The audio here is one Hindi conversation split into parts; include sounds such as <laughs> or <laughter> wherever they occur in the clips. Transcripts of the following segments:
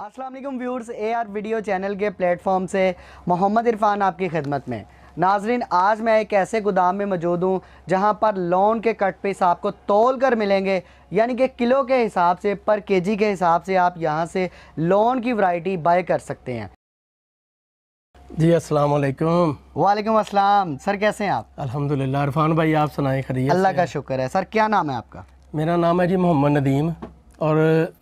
Aslam viewers A R video channel के प्लेटफॉर्म से मोहम्मद इरफान आपकी खिदमत में नाजरीन आज मैं एक ऐसे गोदाम में मौजूद हूँ जहाँ पर लोन के कट पीस आपको तोल कर मिलेंगे यानी कि किलो के हिसाब से पर केजी के हिसाब से आप यहाँ से लोन की वैरायटी बाय कर सकते हैं जी अस्सलाम वालेकुम वालेकुम अस्सलाम सर कैसे हैं आप अल्हम्दुलिल्लाह इरफान भाई आप सुनाएं खरीद अल्लाह का शुक्र है सर क्या नाम है आपका मेरा नाम है जी मोहम्मद नदीम और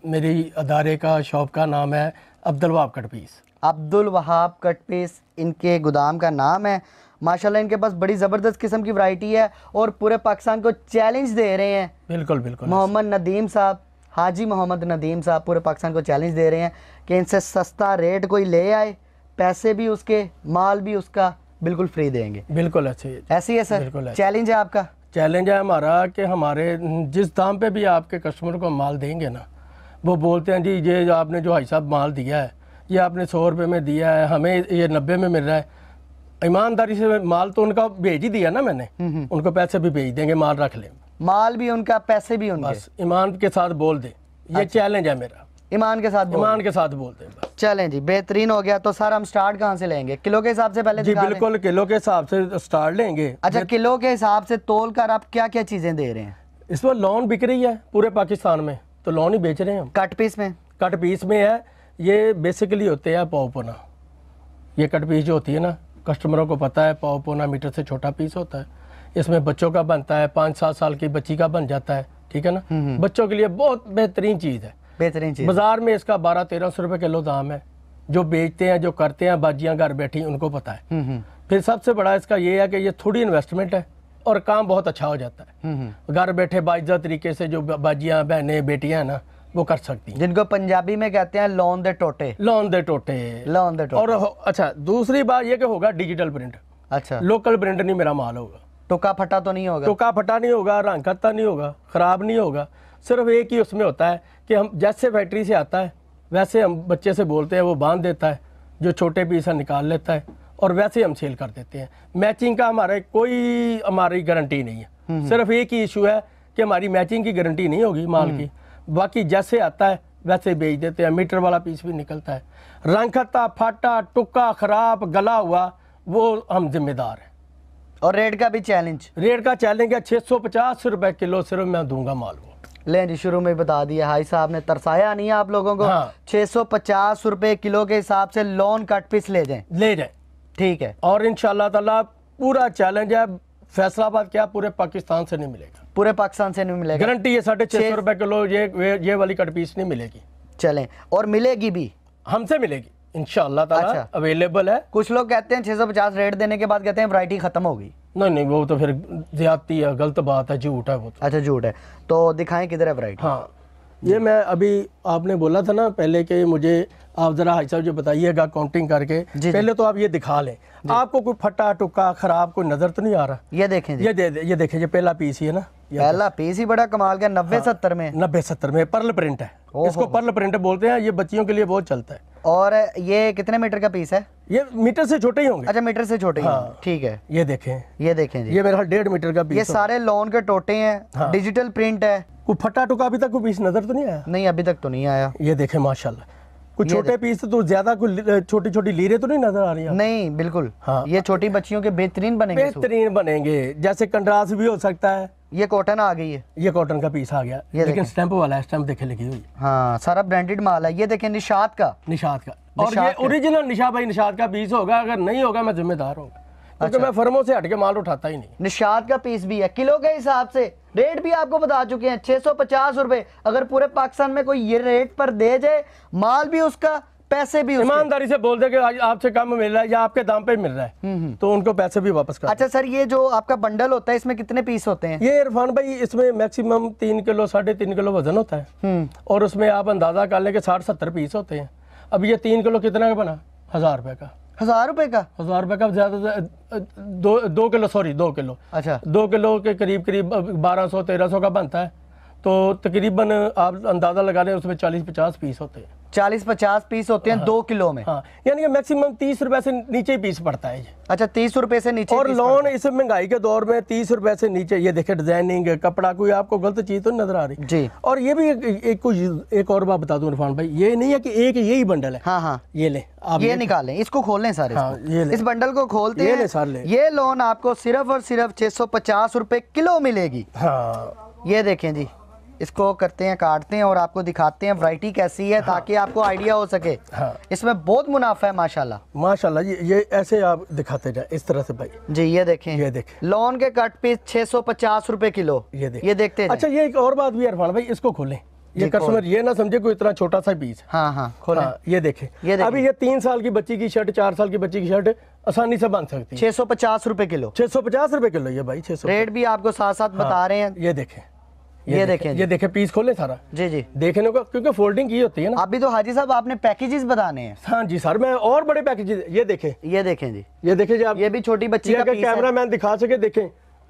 मेरी अदारे का शॉप का नाम है अब्दुल वहाब कटपीस अब्दुल वहाब कटपीस इनके गोदाम का नाम है माशाल्लाह इनके पास बड़ी ज़बरदस्त किस्म की वैरायटी है और पूरे पाकिस्तान को चैलेंज दे रहे हैं बिल्कुल बिल्कुल मोहम्मद नदीम साहब हाजी मोहम्मद नदीम साहब पूरे पाकिस्तान को चैलेंज दे रहे हैं कि इनसे सस्ता रेट कोई ले आए पैसे भी उसके माल भी उसका बिल्कुल फ्री देंगे बिल्कुल अच्छे ऐसे ही है सर चैलेंज है आपका चैलेंज है हमारा कि हमारे जिस दाम पे भी आपके कस्टमर को माल देंगे ना वो बोलते हैं जी ये आपने जो भाई साहब माल दिया है ये आपने सौ रुपये में दिया है हमें ये नब्बे में मिल रहा है ईमानदारी से माल तो उनका भेज ही दिया ना मैंने हम्म, हम्म। उनको पैसे भी भेज देंगे माल रख लें माल भी उनका पैसे भी उनके बस ईमान के साथ बोल दे ये अच्छा। चैलेंज है मेरा ईमान के साथ ईमान के साथ बोलते हैं चलें जी बेहतरीन हो गया तो सर हम स्टार्ट कहाँ से लेंगे किलो के हिसाब से पहले जी बिल्कुल किलो के हिसाब से स्टार्ट लेंगे अच्छा किलो के हिसाब से तोल कर आप क्या क्या चीज़ें दे रहे हैं इस पर लोन बिक रही है पूरे पाकिस्तान में तो लोन ही बेच रहे हैं कट पीस में कट पीस में है ये बेसिकली होते हैं पाओपोना ये कट पीस जो होती है ना कस्टमरों को पता है पाओपोना मीटर से छोटा पीस होता है इसमें बच्चों का बनता है पाँच सात साल की बच्ची का बन जाता है ठीक है ना हम्म, हम्म। बच्चों के लिए बहुत बेहतरीन चीज़ है बेहतरीन चीज़ बाज़ार में इसका बारह तेरह सौ रुपए किलो दाम है जो बेचते हैं जो करते हैं बाजियां घर बैठी उनको पता है हम्म, हम्म। फिर सबसे बड़ा इसका ये है कि ये थोड़ी इन्वेस्टमेंट है और काम बहुत अच्छा हो जाता है हम्म, घर बैठे बाइजा तरीके से जो बाजियां बहने बेटियां ना वो कर सकती हैं जिनको पंजाबी में कहते हैं लोन दे टोटे लोन दे टोटे लोन दे टोटे और अच्छा दूसरी बात ये कि होगा डिजिटल प्रिंट अच्छा लोकल प्रिंट नहीं मेरा माल होगा टोका फटा तो नहीं होगा टोका फटा नहीं होगा रंग खत्ता नहीं होगा खराब नहीं होगा सिर्फ एक ही उसमें होता है कि हम जैसे फैक्ट्री से आता है वैसे हम बच्चे से बोलते हैं वो बांध देता है जो छोटे पीस है निकाल लेता है और वैसे हम सेल कर देते हैं मैचिंग का हमारे कोई हमारी गारंटी नहीं है हम्म, हम्म। सिर्फ एक ही इशू है कि हमारी मैचिंग की गारंटी नहीं होगी माल की हम्म। बाकी जैसे आता है वैसे बेच देते हैं मीटर वाला पीस भी निकलता है रंग खत्ता फाटा टुक्का खराब गला हुआ वो हम जिम्मेदार हैं और रेट का भी चैलेंज रेट का चैलेंज है छः सौ पचास रुपये किलो सिर्फ मैं दूंगा माल को लें जी शुरू में ही बता दिया हाई साहब ने तरसाया नहीं है आप लोगों को हाँ। सौ पचास रुपए किलो के हिसाब से लोन कट पीस ले जाए ले जाए ठीक है और इन ताला पूरा चैलेंज है फैसलाबाद क्या पूरे पाकिस्तान से नहीं मिलेगा पूरे पाकिस्तान से नहीं मिलेगा गारंटी है साढ़े छह सौ रुपए किलो ये ये वाली कट पीस नहीं मिलेगी चले और मिलेगी भी हमसे मिलेगी इनशाला अवेलेबल अच्छा। है कुछ लोग कहते हैं छह रेट देने के बाद कहते हैं वराइटी खत्म होगी नहीं नहीं वो तो फिर ज्यादती है गलत बात है झूठ है वो तो। अच्छा झूठ है तो दिखाएं किधर है ब्राइट हाँ ये मैं अभी आपने बोला था ना पहले कि मुझे आप जरा हाई साहब जो बताइएगा काउंटिंग करके पहले तो आप ये दिखा लें आपको कोई फटा टुक्का खराब कोई नजर तो नहीं आ रहा ये देखें ये दे, दे ये देखें ये पहला पीस ही है ना पहला पीस ही बड़ा कमाल का नब्बे हाँ, सत्तर में नब्बे सत्तर में पर्ल प्रिंट है इसको पर्ल प्रिंट बोलते हैं ये बच्चियों के लिए बहुत चलता है और ये कितने मीटर का पीस है ये मीटर से छोटे ही होंगे अच्छा मीटर से छोटे हाँ। ठीक है ये देखें ये देखें जी ये मेरा डेढ़ मीटर का पीस ये सारे लोन के टोटे हैं हाँ। डिजिटल प्रिंट है कोई फटा टुका अभी तक कोई पीस नजर तो नहीं आया नहीं अभी तक तो नहीं आया ये देखें माशाल्लाह कुछ छोटे पीस तो ज्यादा कुछ छोटी छोटी लीरे तो नहीं नजर आ रही है नहीं बिल्कुल हाँ ये छोटी बच्चियों के बेहतरीन बनेंगे बेहतरीन बनेंगे जैसे कंड्रास भी हो सकता है ये कॉटन आ गई है ये कॉटन का पीस आ गया ये लेकिन स्टैंप वाला है स्टैंप देखे लिखी हुई हाँ सारा ब्रांडेड माल है ये देखे निशात का निशात का और ये ओरिजिनल निशा भाई निशात का पीस होगा अगर नहीं होगा मैं जिम्मेदार होगा अच्छा। तो मैं फर्मों से हटके माल उठाता ही नहीं निशात का पीस भी है किलो के हिसाब से रेट भी आपको बता चुके हैं छह सौ पचास रुपए अगर पूरे पाकिस्तान में कोई ये रेट पर दे जाए माल भी उसका पैसे भी ईमानदारी से बोल दे कि आज आपसे कम मिल रहा है या आपके दाम पे मिल रहा है हम्म, हम्म। तो उनको पैसे भी वापस कर अच्छा सर ये जो आपका बंडल होता है इसमें कितने पीस होते हैं ये इरफान भाई इसमें मैक्सिमम तीन किलो साढ़े तीन किलो वजन होता है हम्म। और उसमें आप अंदाजा कर ले के साठ सत्तर पीस होते हैं अब ये तीन किलो कितना का बना हजार रुपए का हजार रुपए का हजार रुपए का ज्यादा दो दो किलो सॉरी दो किलो अच्छा दो किलो के करीब करीब बारह सौ तेरह सौ का बनता है तो तकरीबन आप अंदाज़ा लगा हैं उसमें चालीस पचास पीस होते हैं चालीस पचास पीस होते हैं हाँ, दो किलो में हाँ, यानी कि मैक्सिमम तीस रुपए से नीचे पीस पड़ता है अच्छा तीस रुपए से नीचे और लोन इस महंगाई के दौर में तीस रुपए से नीचे ये देखे डिजाइनिंग कपड़ा कोई आपको गलत चीज तो नजर आ रही जी और ये भी एक, कुछ एक और बात बता दू इरफान भाई ये नहीं है कि एक यही बंडल है हाँ हाँ ये ले आप ये निकाले इसको खोलें सारे हाँ, ये इस बंडल को खोलते ये ले ये लोन आपको सिर्फ और सिर्फ छह सौ पचास किलो मिलेगी हाँ ये देखें जी इसको करते हैं काटते हैं और आपको दिखाते हैं वैरायटी कैसी है हाँ। ताकि आपको आइडिया हो सके हाँ। इसमें बहुत मुनाफा है माशाल्लाह माशाल्लाह ये ये ऐसे आप दिखाते जाए इस तरह से भाई जी ये देखें ये देखें लॉन के कट पीस छह सौ पचास रुपए किलो ये देखें ये देखते हैं अच्छा ये एक और बात भी अरफान भाई इसको खोले ये कस्टमर ये ना समझे कोई इतना छोटा सा पीस हाँ हाँ खोला हाँ, ये देखे ये देखे। अभी ये तीन साल की बच्ची की शर्ट चार साल की बच्ची की शर्ट आसानी से बन सकती है छह सौ पचास रुपए किलो छह सौ पचास रुपए किलो ये भाई छह सौ रेट भी आपको साथ साथ हाँ, बता रहे हैं ये देखे ये, देखें ये देखें पीस खोले सारा जी जी देखने को क्योंकि फोल्डिंग की होती है ना अभी तो हाजी साहब आपने पैकेजेस बताने हैं हाँ जी सर मैं और बड़े पैकेजेस ये देखें ये देखें जी ये देखें जी आप ये भी छोटी बच्ची का कैमरा मैन दिखा सके देखें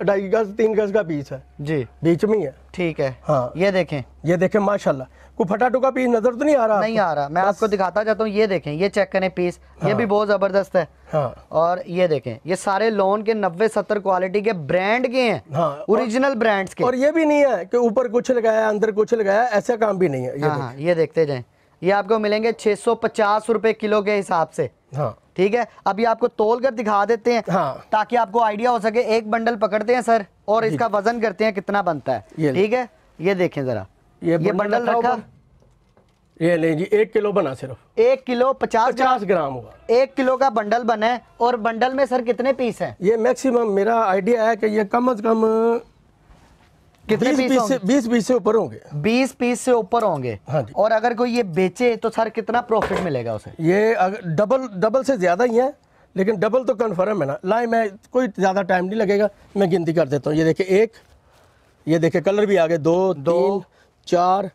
ढाई गज तीन गज का पीस है जी बीच में है ठीक है हाँ ये देखें ये देखें माशाल्लाह कोई फटा टुका पीस नजर तो नहीं आ रहा नहीं आ रहा मैं आपको दिखाता चाहता हूँ ये देखें ये चेक करें पीस ये भी हाँ। बहुत ज़बरदस्त है हाँ। और ये देखें ये सारे लोन के नब्बे सत्तर क्वालिटी के ब्रांड के हैं हाँ। ओरिजिनल ब्रांड्स के और ये भी नहीं है कि ऊपर कुछ लगाया अंदर कुछ लगाया ऐसा काम भी नहीं है ये, हाँ, हाँ ये देखते जाए ये आपको मिलेंगे छह सौ पचास रुपए किलो के हिसाब से हाँ ठीक है अभी आपको तोल कर दिखा देते हैं हाँ। ताकि आपको आइडिया हो सके एक बंडल पकड़ते हैं सर और इसका वजन करते हैं कितना बनता है ठीक है ये देखें जरा ये ये बंडल रखा ये नहीं जी एक किलो बना सिर्फ एक किलो पचास पचास ग्राम होगा एक किलो का बंडल बना है और बंडल में सर कितने पीस हैं ये मैक्सिमम मेरा आइडिया है कि ये कम अज कम कितने बीस पीस बीस बीस से ऊपर होंगे बीस पीस से ऊपर होंगे हाँ जी और अगर कोई ये बेचे तो सर कितना प्रॉफिट मिलेगा उसे ये अगर डबल डबल से ज़्यादा ही है लेकिन डबल तो कन्फर्म है ना लाए मैं कोई ज़्यादा टाइम नहीं लगेगा मैं गिनती कर देता हूँ ये देखे एक ये देखे कलर भी आ गए दो, दो तीन चार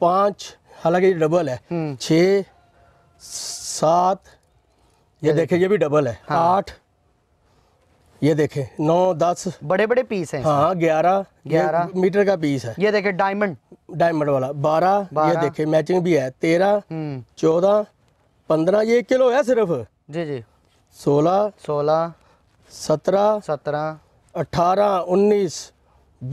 पाँच हालांकि डबल है हम्म। छ सात ये देखे ये भी डबल है हाँ। आठ ये देखे नौ दस बड़े बड़े पीस हैं हाँ ग्यारह ग्यारह मीटर का पीस है ये देखे डायमंड डायमंड वाला बारह ये देखे मैचिंग भी है तेरह हम्म। चौदह पंद्रह ये किलो है सिर्फ जी जी सोलह सोलह सत्रह सत्रह अठारह उन्नीस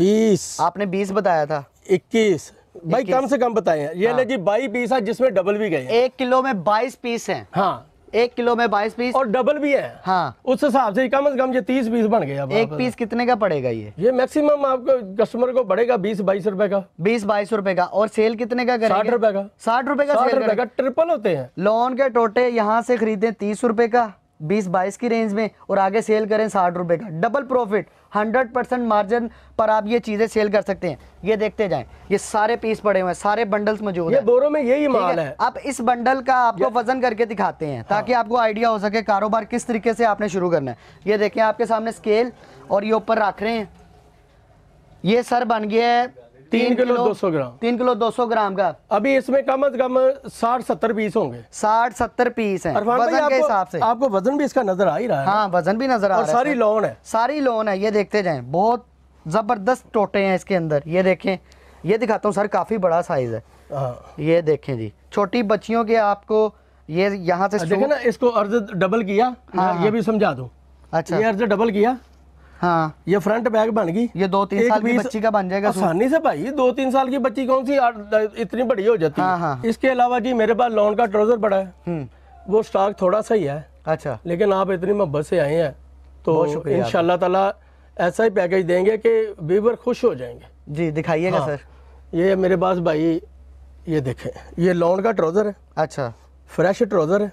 बीस आपने बीस बताया था इक्कीस भाई कम से कम बताए ये हाँ। जी बाई पीस है जिसमें डबल भी गए एक किलो में बाईस पीस है हाँ एक किलो में बाईस पीस और डबल भी है हाँ उस हिसाब से कम से कम ये तीस पीस बन गया एक पीस कितने का पड़ेगा ये ये मैक्सिमम आपको कस्टमर को बढ़ेगा बीस बाईस रुपए का बीस बाईस रुपए का और सेल कितने का साठ रुपए का साठ रुपए का साठ रुपए का ट्रिपल होते हैं लोन के टोटे यहाँ से खरीदे तीस रुपए का बीस बाईस की रेंज में और आगे सेल करें साठ रुपये का double profit hundred percent margin पर आप ये चीज़ें सेल कर सकते हैं ये देखते जाएं ये सारे पीस पड़े हुए हैं सारे बंडल्स मौजूद हैं बोरों में यही माल है अब इस बंडल का आपको वजन करके दिखाते हैं ताकि हाँ। आपको आइडिया हो सके कारोबार किस तरीके से आपने शुरू करना है ये देखें आपके सामने स्केल और ये ऊपर रख रहे हैं ये सर बन गया है तीन किलो दो सौ ग्राम तीन किलो दो सौ ग्राम का अभी इसमें कम अज कम साठ सत्तर पीस होंगे साठ सत्तर पीस है वजन के हिसाब से आपको वजन भी इसका नजर आ ही रहा है हाँ वजन भी नजर आ रहा है सारी लोन है सारी लोन है ये देखते जाए बहुत जबरदस्त टोटे हैं इसके अंदर ये देखें ये दिखाता हूँ सर काफी बड़ा साइज है हाँ। ये देखें जी छोटी बच्चियों के आपको ये यहाँ से देखें ना इसको अर्ज डबल किया हाँ, ये हाँ। भी समझा दो अच्छा ये अर्ज डबल किया हाँ ये फ्रंट बैग बन गई ये दो तीन साल की बच्ची का बन जाएगा आसानी से भाई दो तीन साल की बच्ची कौन सी इतनी बड़ी हो जाती हाँ, हाँ। इसके अलावा जी मेरे पास लॉन का ट्राउजर बड़ा है हम्म। वो स्टॉक थोड़ा सा ही है अच्छा लेकिन आप इतनी मोहब्बत से आए हैं तो इन ताला ऐसा ही पैकेज देंगे कि वीवर खुश हो जाएंगे जी दिखाइएगा हाँ। सर ये मेरे पास भाई ये देखे ये लॉन का ट्राउजर है अच्छा फ्रेश ट्राउजर है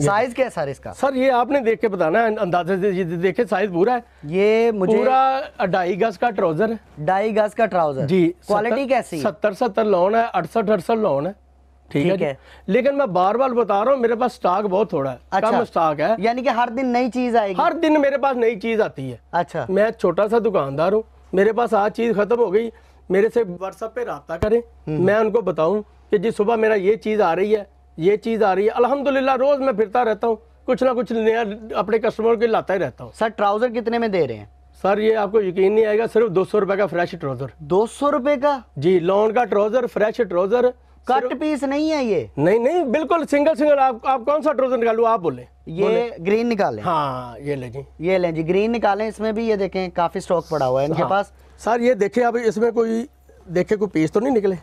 साइज क्या है सर इसका सर ये आपने देख के बताना है अंदाजे से ये देखे साइज पूरा है ये मुझे पूरा ढाई गज का ट्राउजर है ढाई गज का ट्राउजर जी क्वालिटी कैसी सत्तर सत्तर लोन है अड़सठ अड़सठ लोन है ठीक है, है लेकिन मैं बार बार बता रहा हूँ मेरे पास स्टॉक बहुत थोड़ा है अच्छा, कम स्टॉक है यानी कि हर दिन नई चीज आएगी हर दिन मेरे पास नई चीज आती है अच्छा मैं छोटा सा दुकानदार हूँ मेरे पास आज चीज खत्म हो गई मेरे से व्हाट्सएप पे रहा करें हम्म। मैं उनको बताऊँ कि जी सुबह मेरा ये चीज आ रही है ये चीज़ आ रही है अल्हम्दुलिल्लाह रोज़ मैं फिरता रहता हूँ कुछ ना कुछ नया अपने कस्टमर के लाता ही रहता हूँ सर ट्राउज़र कितने में दे रहे हैं सर ये आपको यकीन नहीं आएगा सिर्फ दो सौ रुपये का फ्रेश ट्राउज़र दो सौ रुपये का जी लॉन्ग का trouser fresh trouser cut piece नहीं है ये नहीं नहीं बिल्कुल सिंगल सिंगल आप आप कौन सा ट्रोजर निकालू आप बोले ये बोले। ग्रीन निकालें हाँ ये ले जी ये लें जी ग्रीन निकालें इसमें भी ये देखें काफी स्टॉक पड़ा हुआ है इनके हाँ, पास सर ये देखें आप इसमें कोई देखे कोई पीस तो नहीं निकले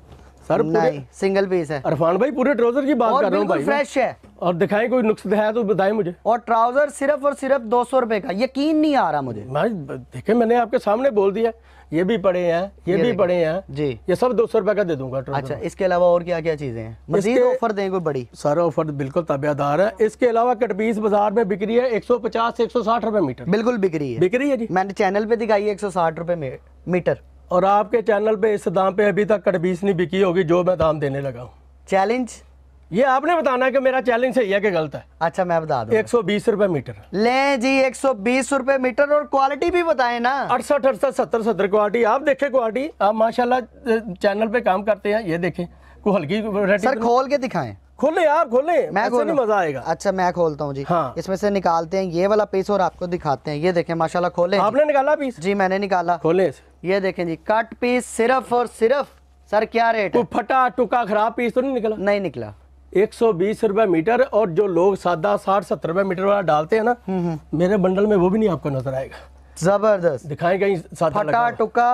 सर नहीं सिंगल पीस है अरफान भाई पूरे ट्राउजर की बात कर रहा हूँ भाई फ्रेश है और दिखाएं कोई नुक्स दिखाया तो बताएं मुझे और ट्राउजर सिर्फ और सिर्फ दो सौ रुपए का यकीन नहीं आ रहा मुझे देखे मैंने आपके सामने बोल दिया ये भी पड़े हैं ये, ये भी पड़े हैं जी ये सब दो सौ रुपए का दे दूंगा अच्छा इसके अलावा और क्या क्या चीजें हैं मजीद ऑफर दें कोई बड़ी सारा ऑफर बिल्कुल ताबेदार है इसके अलावा कटबीस बाजार में बिक्री है एक सौ पचास एक सौ साठ रुपए मीटर बिल्कुल बिक्री है बिक्री है जी मैंने चैनल पे दिखाई है एक सौ साठ रुपए मीटर और आपके चैनल पे इस दाम पे अभी तक कड़बीस नहीं बिकी होगी जो मैं दाम देने लगा हूँ चैलेंज ये आपने बताना है कि मेरा चैलेंज सही है कि गलत है अच्छा मैं बता दूं एक सौ बीस रुपए मीटर ले जी एक सौ बीस रुपए मीटर और क्वालिटी भी बताए ना अड़सठ अड़सठ सत्तर सत्तर क्वालिटी आप देखे क्वालिटी आप माशाला चैनल पे काम करते हैं ये देखे को हल्की सर तो खोल के दिखाएं खोले आप खोले मैं खोल मजा आएगा अच्छा मैं खोलता हूँ जी हाँ इसमें से निकालते हैं ये वाला पीस और आपको दिखाते हैं ये देखें माशाल्लाह खोले आपने निकाला पीस जी मैंने निकाला खोले ये देखें जी कट पीस सिर्फ और सिर्फ सर क्या रेट है? फटा टुका खराब पीस तो नहीं निकला नहीं निकला एक सौ बीस रुपए मीटर और जो लोग सादा साठ सत्तर रुपए मीटर वाला डालते हैं ना हम्म, हम्म। मेरे बंडल में वो भी नहीं आपको नजर आएगा जबरदस्त दिखाएं कहीं फटा टुका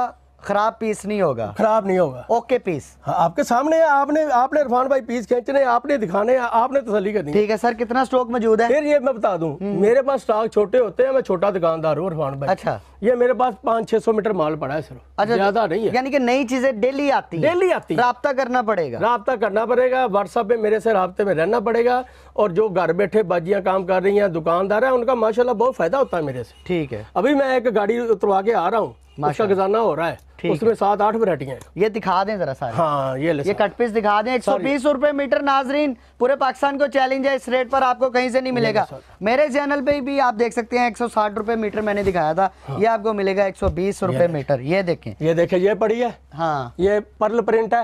खराब पीस नहीं होगा खराब नहीं होगा ओके पीस हाँ, आपके सामने आपने आपने इरफान भाई पीस खींचने आपने दिखाने आपने तसली करनी ठीक है सर कितना स्टॉक मौजूद है फिर ये मैं बता दूं हम्म। मेरे पास स्टॉक छोटे होते हैं मैं छोटा दुकानदार हूँ इरफान भाई अच्छा ये मेरे पास पाँच छह सौ मीटर माल पड़ा है सर अच्छा तो ज्यादा नहीं है यानी कि नई चीजें डेली आती डेली आती रहा करना पड़ेगा रहा करना पड़ेगा व्हाट्सअप पे मेरे से रबते में रहना पड़ेगा और जो घर बैठे बाजिया काम कर रही हैं दुकानदार है उनका माशाला बहुत फायदा होता है मेरे से ठीक है अभी मैं एक गाड़ी उतरवा के आ रहा हूँ उसका खजाना हो रहा है उसमें सात आठ वरायटियाँ ये दिखा दें जरा सारे हाँ ये ये कट पीस दिखा दें एक सौ बीस रुपए मीटर नाजरीन पूरे पाकिस्तान को चैलेंज है इस रेट पर आपको कहीं से नहीं मिलेगा मेरे चैनल पे भी आप देख सकते हैं एक सौ साठ रुपए मीटर मैंने दिखाया था हाँ। ये आपको मिलेगा एक सौ बीस रुपए मीटर ये देखें ये देखे ये पड़ी है हाँ ये पर्ल प्रिंट है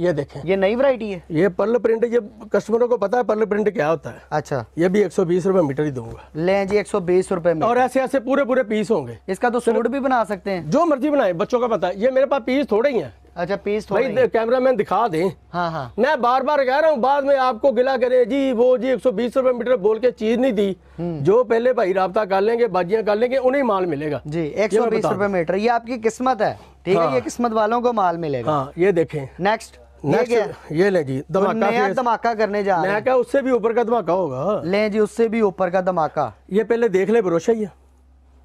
ये देखें ये नई वरायटी है ये पर्ल प्रिंट ये कस्टमरों को पता है पर्ल प्रिंट क्या होता है अच्छा ये भी एक सौ बीस रुपए मीटर ही दूंगा ले जी एक सौ बीस रुपए में और ऐसे ऐसे पूरे पूरे पीस होंगे इसका तो सूट भी बना सकते हैं जो मर्जी बनाए बच्चों का पता है ये मेरे पास पीस थोड़े ही है अच्छा पीस भाई कैमरा मैन दिखा दे हाँ हाँ मैं बार बार कह रहा हूँ बाद में आपको गिला करे जी वो जी एक सौ बीस रूपए मीटर बोल के चीज नहीं दी हम्म। जो पहले भाई रबता कर लेंगे बाजिया कर लेंगे उन्हें माल मिलेगा जी एक सौ बीस रूपए मीटर ये आपकी किस्मत है ठीक है हाँ। ये किस्मत वालों को माल मिलेगा हाँ ये देखें नेक्स्ट ये ले जी धमाका धमाका करने जा रहे हैं क्या उससे भी ऊपर का धमाका होगा ले जी उससे भी ऊपर का धमाका ये पहले देख ले भरोसा ही है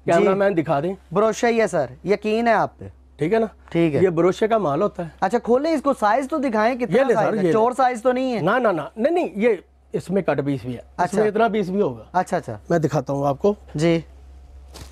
कैमरा मैन दिखा दे भरोसा ही है सर यकीन है आप पे ठीक है ना ठीक है ये ब्रोशे का माल होता है अच्छा खोले इसको साइज तो दिखाएं कितना साइज है चोर साइज तो नहीं है ना ना ना नहीं नहीं ये इसमें कट पीस भी है अच्छा इतना पीस भी होगा अच्छा अच्छा मैं दिखाता हूँ आपको जी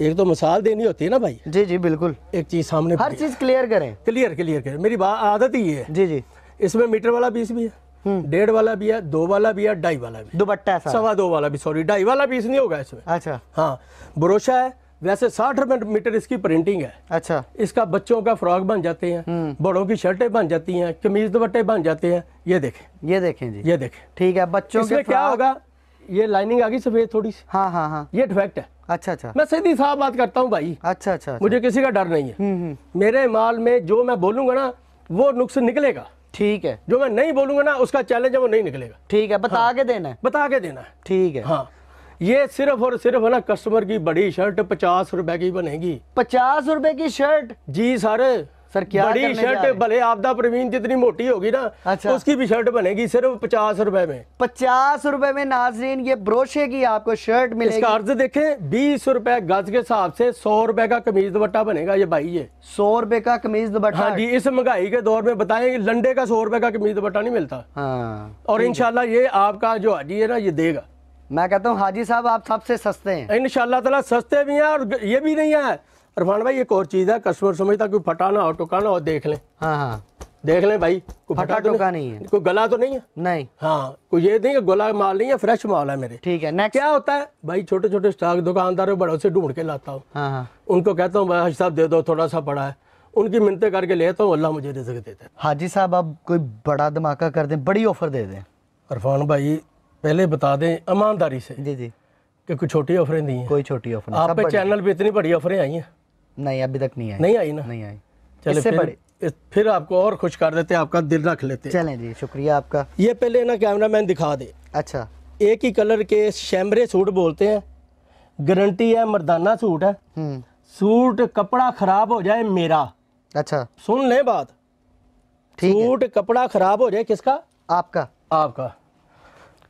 एक तो मिसाल देनी होती है ना भाई जी जी बिल्कुल एक चीज सामने हर चीज क्लियर करें क्लियर क्लियर करें मेरी बात आदत ही है जी जी इसमें मीटर वाला पीस भी है हम्म। डेढ़ वाला भी है दो वाला भी है ढाई वाला भी दुपट्टा सवा दो वाला भी सॉरी ढाई वाला पीस नहीं होगा इसमें अच्छा हाँ ब्रोशा है वैसे साठ रुपए मीटर इसकी प्रिंटिंग है अच्छा इसका बच्चों का फ्रॉक बन जाते हैं हम्म। बड़ों की शर्टें बन जाती हैं कमीज दुपट्टे बन जाते हैं ये देखें ये देखें जी ये देखें ठीक है बच्चों के क्या होगा ये लाइनिंग आ गई सफेद थोड़ी सी हाँ हाँ हाँ ये डिफेक्ट है अच्छा अच्छा मैं सीधी साफ बात करता हूँ भाई अच्छा अच्छा, अच्छा। मुझे किसी का डर नहीं है हम्म, मेरे माल में जो मैं बोलूंगा ना वो नुक्स निकलेगा ठीक है जो मैं नहीं बोलूंगा ना उसका चैलेंज है वो नहीं निकलेगा ठीक है बता हाँ। के देना है बता के देना है ठीक है हाँ ये सिर्फ और सिर्फ है ना कस्टमर की बड़ी शर्ट पचास रुपए की बनेगी पचास रुपए की शर्ट जी सर सर क्या बड़ी शर्ट भले आपदा प्रवीण जितनी मोटी होगी ना अच्छा उसकी भी शर्ट बनेगी सिर्फ पचास रुपए में पचास रुपए में नाजरीन ये ब्रोशे की आपको शर्ट मिलेगी इसका अर्ज देखे बीस रुपए गज के हिसाब से सौ रुपए का कमीज दुपट्टा बनेगा ये भाई ये सौ रुपए का कमीज दुपट्टा हाँ जी इस महंगाई के दौर में बताए लंडे का सौ रुपए का कमीज दुपट्टा नहीं मिलता हाँ, और इनशाला ये आपका जो हाजी है ना ये देगा मैं कहता हूँ हाजी साहब आप सबसे सस्ते हैं इनशाला सस्ते भी हैं और ये भी नहीं है अरफान भाई एक और चीज़ है कस्टमर समझता कोई फटा ना हो टुका ना हो देख लें हाँ हाँ देख ले भाई कोई फटा टुका तो नहीं है कोई गला तो नहीं है नहीं हाँ कोई ये नहीं गला माल नहीं है फ्रेश माल है मेरे ठीक है नेक्स्ट क्या होता है भाई छोटे छोटे स्टॉक दुकानदार बड़ों से ढूंढ के लाता हूँ हाँ, हाँ। उनको कहता हूँ भाई साहब दे दो थोड़ा सा पड़ा है उनकी मिनतें करके लेता तो हूँ अल्लाह मुझे रिजक देता है हाजी साहब आप कोई बड़ा धमाका कर दें बड़ी ऑफर दे दें अरफान भाई पहले बता दें ईमानदारी से जी जी कि कोई छोटी ऑफरें दी हैं कोई छोटी ऑफर आप चैनल पे इतनी बड़ी ऑफरें आई हैं नहीं अभी तक नहीं आई नहीं आई ना नहीं आई चले इससे फिर आपको और खुश कर देते हैं आपका दिल रख लेते चलें जी शुक्रिया आपका ये पहले ना कैमरा मैन दिखा दे अच्छा एक ही कलर के शैमरे सूट बोलते हैं गारंटी है मर्दाना सूट है हम्म। सूट कपड़ा खराब हो जाए मेरा अच्छा सुन ले बात सूट कपड़ा खराब हो जाए किसका आपका आपका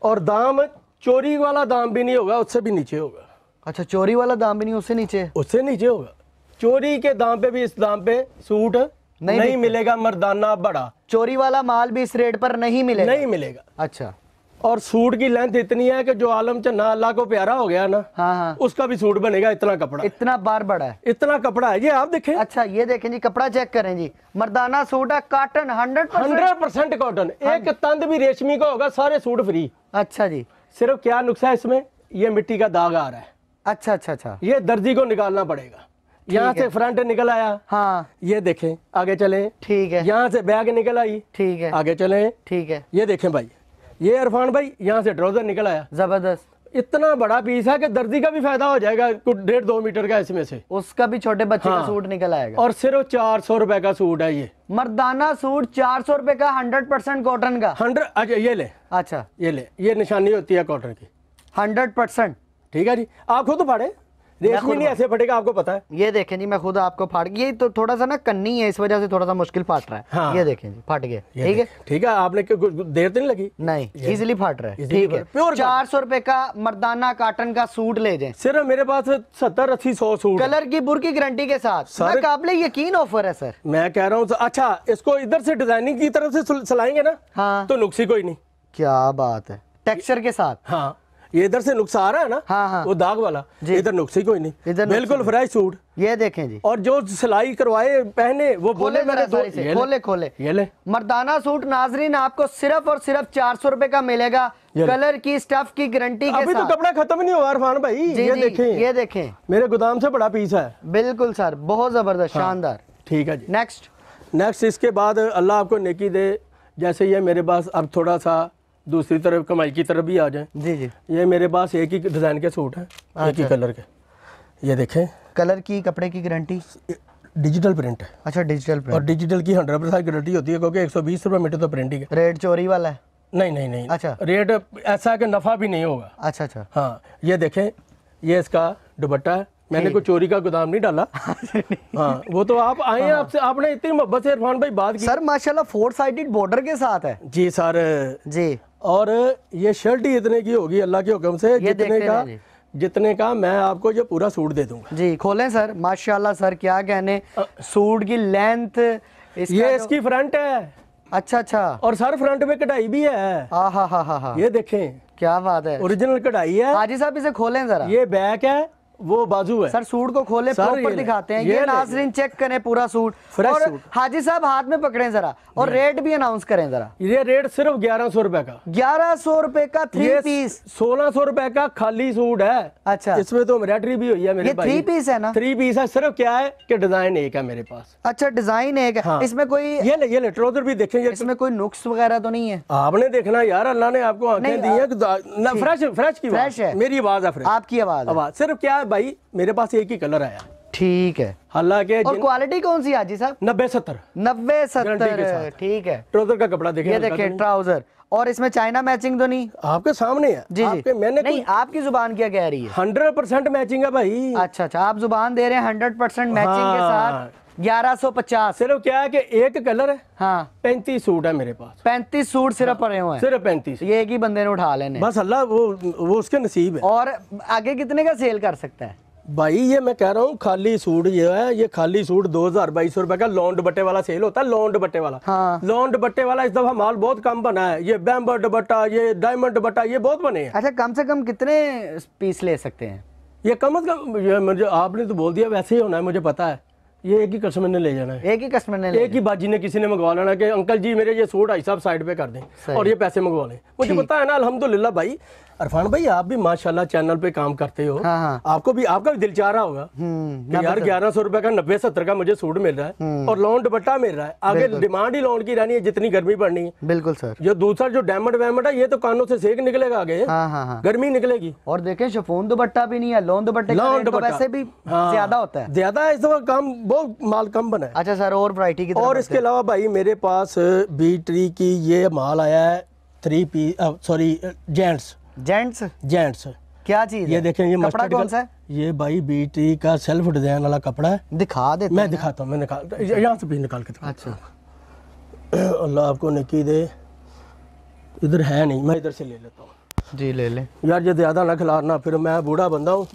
और दाम चोरी वाला दाम भी नहीं होगा उससे भी नीचे होगा अच्छा चोरी वाला दाम भी नहीं उससे नीचे उससे नीचे होगा चोरी के दाम पे भी इस दाम पे सूट नहीं, नहीं मिलेगा मर्दाना बड़ा चोरी वाला माल भी इस रेट पर नहीं मिलेगा नहीं मिलेगा अच्छा और सूट की लेंथ इतनी है कि जो आलम चन्ना अल्लाह को प्यारा हो गया ना हाँ हाँ उसका भी सूट बनेगा इतना कपड़ा इतना बार बड़ा है इतना कपड़ा है ये आप देखें अच्छा ये देखें जी कपड़ा चेक करें जी मर्दाना सूट है cotton hundred hundred percent cotton एक तंद भी रेशमी का होगा सारे सूट फ्री अच्छा जी सिर्फ क्या नुकसान है इसमें ये मिट्टी का दाग आ रहा है अच्छा अच्छा अच्छा ये दर्जी को निकालना पड़ेगा यहाँ से फ्रंट निकल आया हाँ ये देखें आगे चले ठीक है यहाँ से बैग निकल आई ठीक है आगे चले ठीक है ये देखें भाई ये इरफान भाई यहाँ से ट्राउजर निकल आया जबरदस्त इतना बड़ा पीस है कि दर्जी का भी फायदा हो जाएगा कुछ डेढ़ दो मीटर का इसमें से उसका भी छोटे बच्चे हाँ। का सूट निकल आएगा और सिर्फ चार सौ रुपए का सूट है ये मर्दाना सूट चार सौ रुपए का हंड्रेड परसेंट कॉटन का हंड्रेड अच्छा ये ले अच्छा ये ले ये निशानी होती है कॉटन की हंड्रेड परसेंट ठीक है जी आप खुद फाड़े रेशमी नहीं ऐसे फटेगा आपको पता है ये देखें जी मैं खुद आपको फाट गई तो थोड़ा सा ना कन्नी है इस वजह से थोड़ा सा मुश्किल फाट रहा है हाँ। ये देखें जी फट गया ठीक है ठीक है आपने कुछ देर तो नहीं लगी नहीं इजिली फाट रहा है ठीक है प्योर चार सौ रुपए का मर्दाना काटन का सूट ले जाए सिर्फ मेरे पास सत्तर अस्सी सौ सूट कलर की बुर की गारंटी के साथ काबिल यकीन ऑफर है सर मैं कह रहा हूँ अच्छा इसको इधर से डिजाइनिंग की तरफ से सिलाएंगे ना हाँ तो नुकसी कोई नहीं क्या बात है टेक्सचर के साथ हाँ ये इधर से नुकसा आ रहा है ना हाँ हाँ वो दाग वाला इधर ही कोई नहीं बिल्कुल फ्राई सूट ये देखें जी और जो सिलाई करवाए पहने वो खोले बोले मैंने दो ये खोले खोले ये ले मर्दाना सूट नाजरीन आपको सिर्फ और सिर्फ चार सौ रूपए का मिलेगा कलर की स्टफ की गारंटी अभी तो कपड़ा खत्म नहीं हुआ अरफान भाई ये देखें ये देखें मेरे गोदाम से बड़ा पीस है बिल्कुल सर बहुत जबरदस्त हाँ। शानदार ठीक है जी नेक्स्ट नेक्स्ट इसके बाद अल्लाह आपको नेकी दे जैसे ये मेरे पास अब थोड़ा सा दूसरी तरफ कमाई की तरफ भी आ जाए जी जी ये मेरे पास एक ही डिज़ाइन के सूट है एक ही अच्छा। कलर के ये देखें कलर की कपड़े की गारंटी डिजिटल प्रिंट है अच्छा डिजिटल प्रिंट और डिजिटल की हंड्रेड परसेंट गारंटी होती है क्योंकि एक सौ बीस रुपये मीटर तो प्रिंटिंग है रेट चोरी वाला है नहीं नहीं नहीं अच्छा रेट ऐसा है कि नफ़ा भी नहीं होगा अच्छा अच्छा हाँ ये देखें ये इसका दुपट्टा है मैंने कोई चोरी का गोदाम नहीं डाला <laughs> अच्छा, हाँ वो तो आप आए हैं हाँ। आपसे आपने इतनी मोहब्बत से इरफान भाई बात की सर माशाल्लाह फोर साइडेड बॉर्डर के साथ है जी सर जी और ये शर्ट ही इतने की होगी अल्लाह के हुक्म से जितने का जितने का मैं आपको ये पूरा सूट दे दूंगा जी खोलें सर माशाल्लाह सर क्या कहने सूट की लेंथ ये इसकी फ्रंट है अच्छा अच्छा और सर फ्रंट में कढ़ाई भी है हा हा हा हा ये देखें क्या बात है ओरिजिनल कढ़ाई है हाजी साहब इसे खोलें जरा ये बैक है वो बाजू है सर सूट को खोले प्रॉपर दिखाते हैं ये, ये नाजरीन चेक करें पूरा सूट फ्रेश और सूट। हाजी साहब हाथ में पकड़ें जरा और रेट भी अनाउंस करें जरा ये रेट सिर्फ ग्यारह सौ रूपए का ग्यारह सौ रूपए का थ्री पीस सोलह सौ रुपए का खाली सूट है अच्छा इसमें तो एम्ब्रॉयडरी भी हुई है मेरे थ्री पीस है ना थ्री पीस है सिर्फ क्या है की डिजाइन एक है मेरे पास अच्छा डिजाइन एक है हाँ। इसमें कोई ये ले ट्रोजर भी देखेंगे इसमें कोई नुक्स वगैरह तो नहीं है आपने देखना यार अल्लाह ने आपको आंखें दी है मेरी आवाज है आपकी आवाज आवाज सिर्फ क्या है भाई मेरे पास एक ही कलर आया ठीक है हालांकि और क्वालिटी कौन सी आजी साहब नब्बे सत्तर नब्बे सत्तर ठीक है ट्राउजर का कपड़ा देखिए देखिए ट्राउजर और इसमें चाइना मैचिंग तो नहीं आपके सामने है जी आपके मैंने नहीं आपकी जुबान क्या कह रही है हंड्रेड परसेंट मैचिंग है भाई अच्छा अच्छा आप जुबान दे रहे हैं हंड्रेड परसेंट मैचिंग के हाँ। साथ ग्यारह सौ पचास सिर्फ क्या है कि एक कलर है हाँ पैंतीस सूट है मेरे पास पैंतीस सूट सिर्फ हाँ। पड़े हुए हैं सिर्फ पैंतीस ये एक ही बंदे ने उठा लेने बस अल्लाह वो वो उसके नसीब है और आगे कितने का सेल कर सकता है भाई ये मैं कह रहा हूँ खाली सूट ये है ये खाली सूट दो हजार बाईस सौ रुपए का लॉन्ड बट्टे वाला सेल होता है लॉन्ड बट्टे वाला हाँ। लॉन्ड बट्टे वाला इस दफा माल बहुत कम बना है ये बैम्बर दुबट्टा ये डायमंड बट्टा ये बहुत बने हैं अच्छा कम से कम कितने पीस ले सकते हैं ये कम अज कम मुझे आपने तो बोल दिया वैसे ही होना है मुझे पता है ये एक ही कस्टमर ने ले जाना है एक ही कस्टमर ने एक ही बाजी ने किसी ने मंगवा लेना कि अंकल जी मेरे ये सूट आई साहब साइड पे कर दें और ये पैसे मंगवा लें मुझे पता है ना अलहमदुल्ला भाई अरफान भाई आप भी माशाल्लाह चैनल पे काम करते हो हाँ हाँ। आपको भी आपका भी दिल चाह रहा होगा हम्म, कि यार ग्यारह सौ रुपए का नब्बे सत्तर का मुझे सूट मिल रहा है हम्म। और लोन दुपट्टा मिल रहा है आगे डिमांड ही लोन की रहनी है जितनी गर्मी पड़नी है बिल्कुल सर जो दूसरा जो डायमंड वायमंड है ये तो कानों से सेक निकलेगा आगे हाँ, हाँ, हाँ। गर्मी निकलेगी और देखे शफोन दुपट्टा भी नहीं है लोन दुपट्टे लोन तो दुपट्टा भी ज्यादा होता है ज्यादा इस वक्त काम बहुत माल कम बना है अच्छा सर और वरायटी की और इसके अलावा भाई मेरे पास बी ट्री की ये माल आया है three P sorry gents gents gents क्या चीज ये देखें ये कपड़ा कौन सा है ये भाई बीटी का सेल्फ डिजाइन वाला कपड़ा है दिखा दे मैं दिखाता हूँ मैं निकाल यहाँ से भी निकाल के अच्छा अल्लाह आपको निकी दे इधर है नहीं मैं इधर से ले लेता हूँ जी ले ले यार ये ज़्यादा ना खिलाना फिर मैं बूढ़ा बंदा हूँ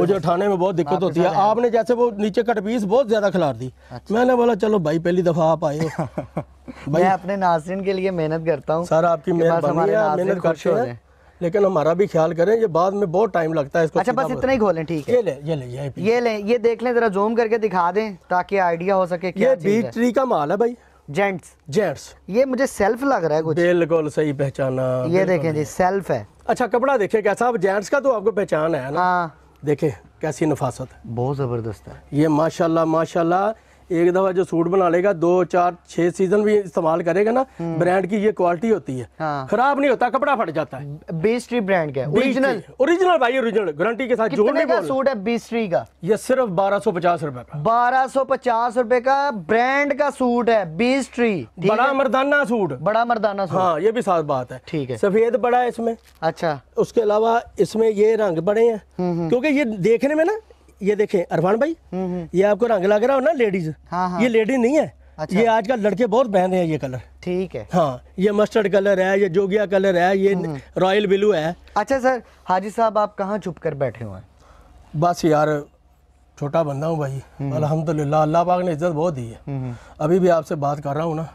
मुझे उठाने में बहुत दिक्कत होती है आपने जैसे वो नीचे कट पीस बहुत ज़्यादा खिला दी अच्छा। मैंने बोला चलो भाई पहली दफ़ा आप आए <laughs> मैं अपने नाजरन के लिए मेहनत करता हूँ सर आपकी मेहनत लेकिन हमारा भी ख्याल करें ये बाद में बहुत टाइम लगता है इसको अच्छा बस इतना ही खोलें ठीक है ये ले ये ले ये, ये ले ये देख लें जरा जूम करके दिखा दें ताकि आइडिया हो सके क्या ये बीट का माल है भाई जेंट्स जेंट्स ये मुझे सेल्फ लग रहा है कुछ बिल्कुल सही पहचाना ये देखें जी सेल्फ है अच्छा कपड़ा देखे कैसा आप जेंट्स का तो आपको पहचान है ना हाँ। देखे कैसी नफासत है बहुत ज़बरदस्त है ये माशाल्लाह माशाल्लाह एक दफ़ा जो सूट बना लेगा दो चार छह सीजन भी इस्तेमाल करेगा ना ब्रांड हम्म। की ये क्वालिटी होती है हाँ। खराब नहीं होता कपड़ा फट जाता है बीस्ट्री ब्रांड का ओरिजिनल ओरिजिनल भाई ओरिजिनल गारंटी के साथ कितने का सूट है बीस्ट्री का ये सिर्फ बारह सौ पचास रूपए का बारह सौ पचास रुपए का ब्रांड का सूट है बीस्ट्री बड़ा मरदाना सूट बड़ा मरदाना सूट हाँ ये भी साफ बात है ठीक है सफेद बड़ा है इसमें अच्छा उसके अलावा इसमें ये रंग बड़े हैं हम्म, हम्म। क्योंकि ये देखने में ना ये देखें अरफान भाई हम्म, हम्म। ये आपको रंग लग रहा हो ना लेडीज हाँ हाँ। ये लेडीज नहीं है अच्छा। ये आजकल लड़के बहुत पहन रहे हैं ये कलर ठीक है हाँ ये मस्टर्ड कलर है ये जोगिया कलर है ये रॉयल हम्म, ब्लू है अच्छा सर हाजी साहब आप कहाँ छुप कर बैठे हुए हैं बस यार छोटा बंदा हूँ भाई अलहमद अल्लाह पाक ने इज्जत बहुत दी है अभी भी आपसे बात कर रहा हूँ ना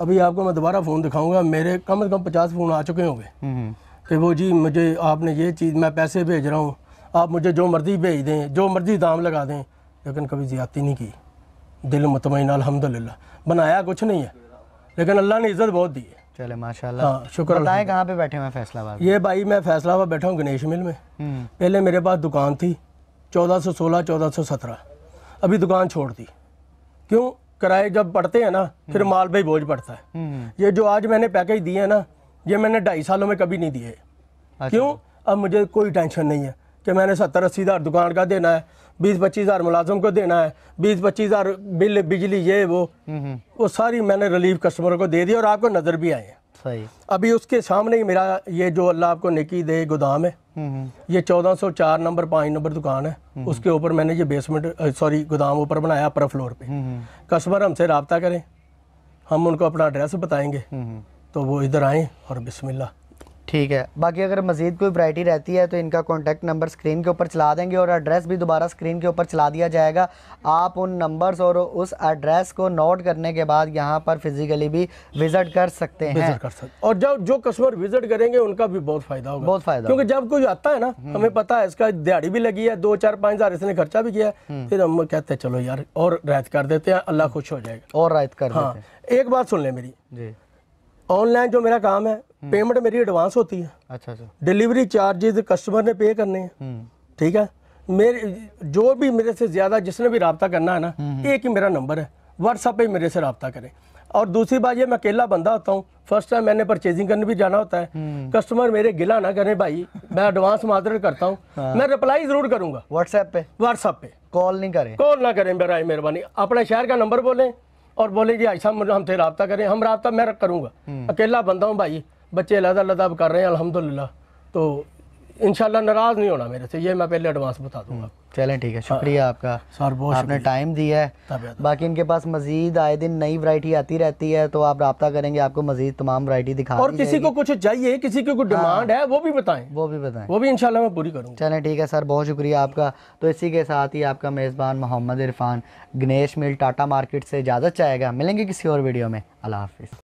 अभी आपको मैं दोबारा फ़ोन दिखाऊंगा मेरे कम से कम पचास फ़ोन आ चुके होंगे कि वो जी मुझे आपने ये चीज़ मैं पैसे भेज रहा हूँ आप मुझे जो मर्ज़ी भेज दें जो मर्ज़ी दाम लगा दें लेकिन कभी ज़्यादती नहीं की दिल मतमिन अलहमदिल्ला बनाया कुछ नहीं है लेकिन अल्लाह ने इज़्ज़त बहुत दी है चले माशाल्लाह हाँ शुक्र बताए कहाँ पे बैठे हुए फैसलाबाद ये भाई मैं फैसलाबाद बैठा हूँ गणेश मिल में हम्म। पहले मेरे पास दुकान थी चौदह सौ सोलह चौदह सौ सत्रह अभी दुकान छोड़ दी क्यों किराए जब पड़ते हैं ना फिर हम्म। माल भाई बोझ पड़ता है हम्म। ये जो आज मैंने पैकेज दिए हैं ना ये मैंने ढाई सालों में कभी नहीं दिए अच्छा। क्यों अब मुझे कोई टेंशन नहीं है कि मैंने सत्तर अस्सी हज़ार दुकान का देना है बीस पच्चीस हज़ार मुलाजम को देना है बीस पच्चीस हज़ार बिल बिजली ये वो हम्म, हम्म। वो सारी मैंने रिलीफ कस्टमर को दे दी और आपको नज़र भी आए हैं सही अभी उसके सामने ही मेरा ये जो अल्लाह आपको निकी दे गोदाम है हम्म, ये चौदह सौ चार नंबर पाँच नंबर दुकान है उसके ऊपर मैंने ये बेसमेंट सॉरी गोदाम ऊपर बनाया अपर फ्लोर पे कस्टमर हमसे रबता करें हम उनको अपना एड्रेस बताएंगे तो वो इधर आएँ और बिसमिल्ला ठीक है बाकी अगर मज़ीद कोई वैरायटी रहती है तो इनका कॉन्टैक्ट नंबर स्क्रीन के ऊपर चला देंगे और एड्रेस भी दोबारा स्क्रीन के ऊपर चला दिया जाएगा आप उन नंबर्स और उस एड्रेस को नोट करने के बाद यहाँ पर फिजिकली भी विज़िट कर सकते हैं कर सकते और जब जो कस्टमर विज़िट करेंगे उनका भी बहुत फ़ायदा होगा बहुत फ़ायदा क्योंकि जब कोई आता है ना हम्म। हमें पता है इसका दिहाड़ी भी लगी है दो चार पाँच हज़ार इसने खर्चा भी किया है हम्म। फिर हम कहते हैं चलो यार और रायत कर देते हैं अल्लाह खुश हो जाएगा और रायत कर हाँ। एक बात सुन ले मेरी जी ऑनलाइन जो मेरा काम है पेमेंट हम्म। मेरी एडवांस होती है अच्छा अच्छा डिलीवरी चार्जेस कस्टमर ने पे करने हैं हम्म। ठीक है मेरे जो भी मेरे से ज़्यादा जिसने भी रबता करना है ना हम्म, एक ही मेरा नंबर है व्हाट्सअप पे मेरे से रबता करें और दूसरी बात ये मैं अकेला बंदा होता हूँ फर्स्ट टाइम मैंने परचेजिंग करने भी जाना होता है कस्टमर मेरे गिला ना करें भाई मैं एडवांस मात्र करता हूँ हाँ। मैं रिप्लाई जरूर करूंगा व्हाट्सएप पे व्हाट्सएप पे कॉल नहीं करें कॉल ना करें मेरा मेहरबानी अपने शहर का नंबर बोलें और बोले जी ऐसा हमसे रबता करें हम रबता मैं करूँगा हम्म। अकेला बंदा हूँ भाई बच्चे लदा लदाब कर रहे हैं अलहमदिल्ला तो इनशाला नाराज़ नहीं होना मेरे से ये मैं पहले एडवांस बता दूंगा हम्म, चलें ठीक है हाँ। शुक्रिया आपका सर बहुत आपने टाइम दिया है बाकी इनके पास मजीद आए दिन नई वरायटी आती रहती है तो आप रहा करेंगे आपको मजीद तमाम वरायटी दिखा और किसी को कुछ चाहिए किसी की कुछ डिमांड हाँ। है वो भी बताएं वो भी बताएं वो भी इनशाला मैं पूरी करूँ चलें ठीक है सर बहुत शुक्रिया आपका तो इसी के साथ ही आपका मेज़बान मोहम्मद इरफान गणेश मिल टाटा मार्केट से इजाज़त चाहेगा मिलेंगे किसी और वीडियो में अल्लाह हाफिज़